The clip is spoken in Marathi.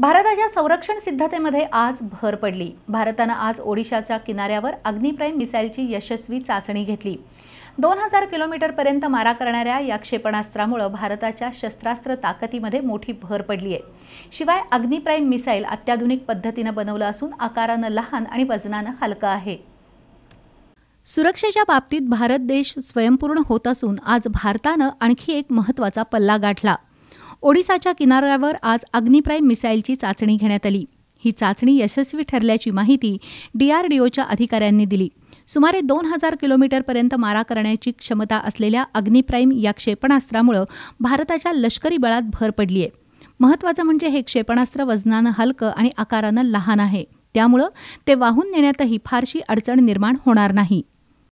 भारताच्या संरक्षण सिद्धतेमध्ये आज भर पडली भारतानं आज ओडिशाच्या किनाऱ्यावर अग्निप्राईम मिसाईलची यशस्वी चाचणी घेतली दोन हजार किलोमीटरपर्यंत मारा करणाऱ्या या क्षेपणास्त्रामुळे भारताच्या शस्त्रास्त्र ताकदीमध्ये मोठी भर पडली आहे शिवाय अग्निप्राईम मिसाईल अत्याधुनिक पद्धतीनं बनवलं असून आकारानं लहान आणि वजनानं हलकं आहे सुरक्षेच्या बाबतीत भारत देश स्वयंपूर्ण होत असून आज भारतानं आणखी एक महत्त्वाचा पल्ला गाठला ओडिसाच्या किनाऱ्यावर आज अग्निप्राईम मिसाईलची चाचणी घेण्यात आली ही चाचणी यशस्वी ठरल्याची माहिती डीआरडीओच्या अधिकाऱ्यांनी दिली सुमारे दोन हजार किलोमीटरपर्यंत मारा करण्याची क्षमता असलेल्या अग्निप्राईम या क्षेपणास्त्रामुळे भारताच्या लष्करी बळात भर पडली आहे महत्त्वाचं म्हणजे हे क्षेपणास्त्र वजनानं हलकं आणि आकारानं लहान आहे त्यामुळं ते वाहून नेण्यातही फारशी अडचण निर्माण होणार नाही